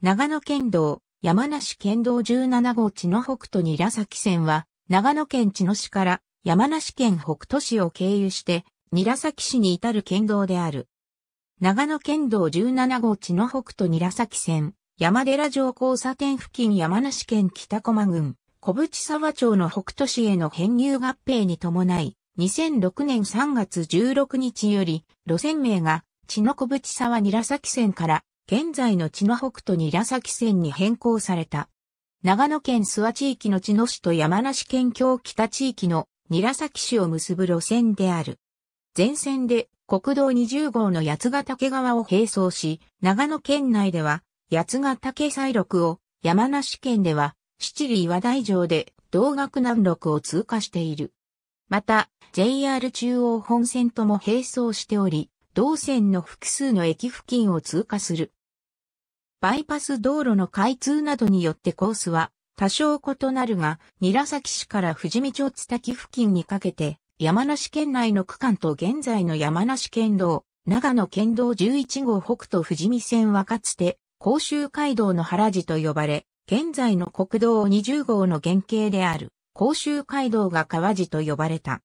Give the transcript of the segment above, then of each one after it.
長野県道、山梨県道17号地の北斗に良崎線は、長野県茅野市から山梨県北斗市を経由して、韮崎市に至る県道である。長野県道17号地の北斗に韮崎線、山寺城交差点付近山梨県北駒郡、小淵沢町の北斗市への編入合併に伴い、2006年3月16日より、路線名が、茅野小淵沢に韮崎線から現在の茅野北斗に韮崎線に変更された。長野県諏訪地域の茅野市と山梨県境北地域の韮崎市を結ぶ路線である。全線で国道20号の八ヶ岳川を並走し、長野県内では八ヶ岳西麓を、山梨県では七里岩大城で同学南麓を通過している。また、JR 中央本線とも並走しており、同線の複数の駅付近を通過する。バイパス道路の開通などによってコースは多少異なるが、韮崎市から富士見町津滝付近にかけて、山梨県内の区間と現在の山梨県道、長野県道11号北斗富士見線はかつて、甲州街道の原地と呼ばれ、現在の国道20号の原型である、甲州街道が川地と呼ばれた。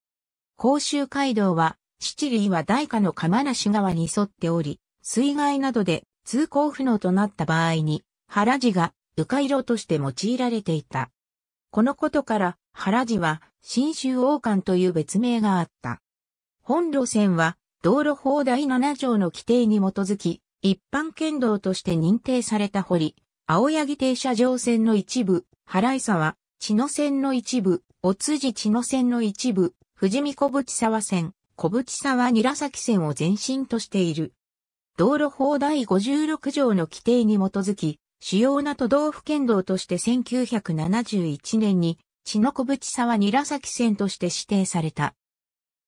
甲州街道は、七里は大価の釜梨川に沿っており、水害などで通行不能となった場合に、原地が迂回路として用いられていた。このことから、原地は、新州王冠という別名があった。本路線は、道路法第7条の規定に基づき、一般県道として認定された堀、青柳停車場線の一部、原井沢、千野線の一部、お辻千野線の一部、富士見小淵沢線、小淵沢韮崎線を前身としている。道路法第56条の規定に基づき、主要な都道府県道として1971年に、血の小淵沢韮崎線として指定された。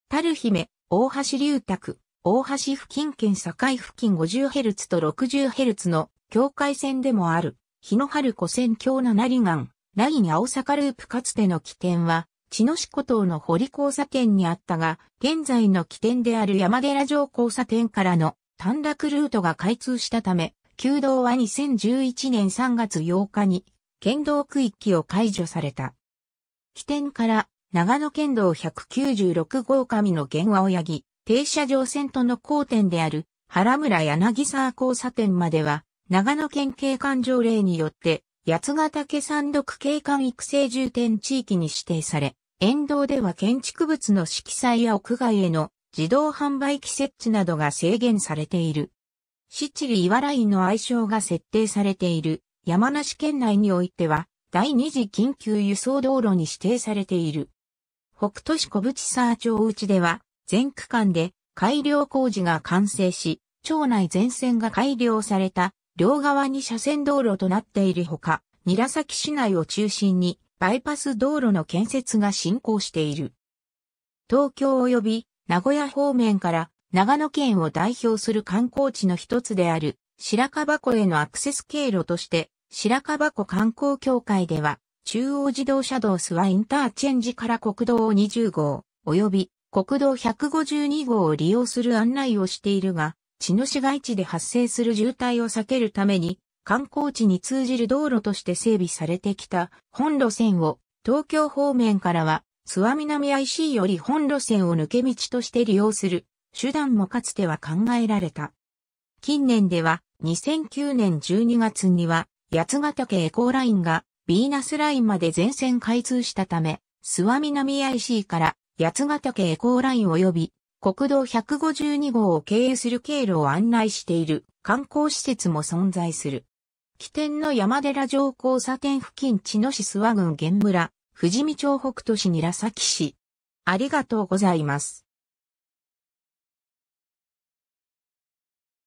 樽姫、大橋龍宅、大橋付近県境付近 50Hz と 60Hz の境界線でもある、日野春子線橋七里岸、ライン青坂ループかつての起点は、茅の四古島の堀交差点にあったが、現在の起点である山寺城交差点からの短絡ルートが開通したため、旧道は2011年3月8日に、県道区域を解除された。起点から長野県道196号上の現青木、停車場線との交点である原村柳沢交差点までは、長野県警官条例によって、八ヶ岳山麓警官育成重点地域に指定され、沿道では建築物の色彩や屋外への自動販売機設置などが制限されている。七里岩ラインの愛称が設定されている山梨県内においては第二次緊急輸送道路に指定されている。北都市小淵沢町内では全区間で改良工事が完成し、町内全線が改良された両側に車線道路となっているほか、韮崎市内を中心にバイパス道路の建設が進行している。東京及び名古屋方面から長野県を代表する観光地の一つである白樺湖へのアクセス経路として白樺湖観光協会では中央自動車道スワインターチェンジから国道20号及び国道152号を利用する案内をしているが、茅野市街地で発生する渋滞を避けるために、観光地に通じる道路として整備されてきた本路線を東京方面からは諏訪南 IC より本路線を抜け道として利用する手段もかつては考えられた。近年では2009年12月には八ヶ岳エコーラインがビーナスラインまで全線開通したため、諏訪南 IC から八ヶ岳エコーライン及び国道152号を経由する経路を案内している観光施設も存在する。起点の山寺城交差点付近地野市諏訪郡玄村、富士見町北都市韮崎市。ありがとうございます。